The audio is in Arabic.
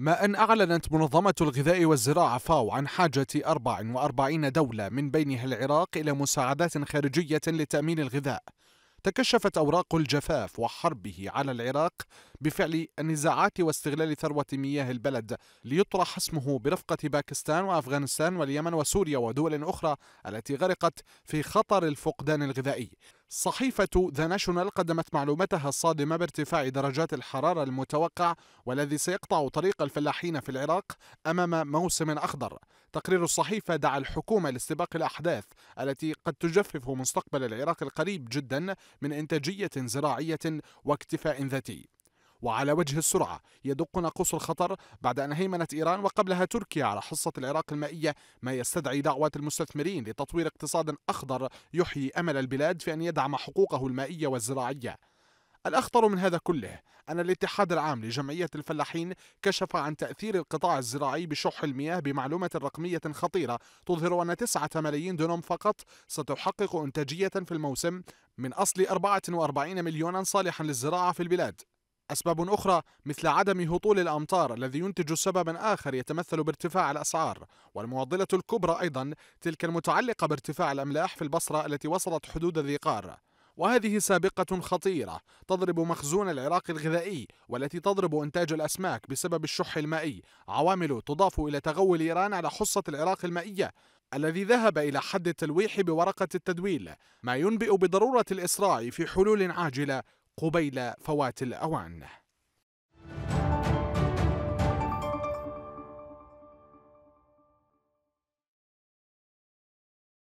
ما أن أعلنت منظمة الغذاء والزراعة فاو عن حاجة 44 دولة من بينها العراق إلى مساعدات خارجية لتأمين الغذاء تكشفت أوراق الجفاف وحربه على العراق بفعل النزاعات واستغلال ثروة مياه البلد ليطرح اسمه برفقة باكستان وأفغانستان واليمن وسوريا ودول أخرى التي غرقت في خطر الفقدان الغذائي صحيفة ذا ناشونال قدمت معلوماتها الصادمة بارتفاع درجات الحرارة المتوقع والذي سيقطع طريق الفلاحين في العراق أمام موسم أخضر. تقرير الصحيفة دعا الحكومة لاستباق الأحداث التي قد تجفف مستقبل العراق القريب جدا من إنتاجية زراعية واكتفاء ذاتي. وعلى وجه السرعة يدق ناقوس الخطر بعد أن هيمنت إيران وقبلها تركيا على حصة العراق المائية ما يستدعي دعوات المستثمرين لتطوير اقتصاد أخضر يحيي أمل البلاد في أن يدعم حقوقه المائية والزراعية الأخطر من هذا كله أن الاتحاد العام لجمعية الفلاحين كشف عن تأثير القطاع الزراعي بشح المياه بمعلومة رقمية خطيرة تظهر أن 9 ملايين دونم فقط ستحقق إنتاجية في الموسم من أصل 44 مليونا صالحا للزراعة في البلاد أسباب أخرى مثل عدم هطول الأمطار الذي ينتج سببا آخر يتمثل بارتفاع الأسعار والمعضلة الكبرى أيضا تلك المتعلقة بارتفاع الأملاح في البصرة التي وصلت حدود ذي قار وهذه سابقة خطيرة تضرب مخزون العراق الغذائي والتي تضرب إنتاج الأسماك بسبب الشح المائي عوامل تضاف إلى تغول إيران على حصة العراق المائية الذي ذهب إلى حد التلويح بورقة التدويل ما ينبئ بضرورة الإسراع في حلول عاجلة قبيل فوات الأوان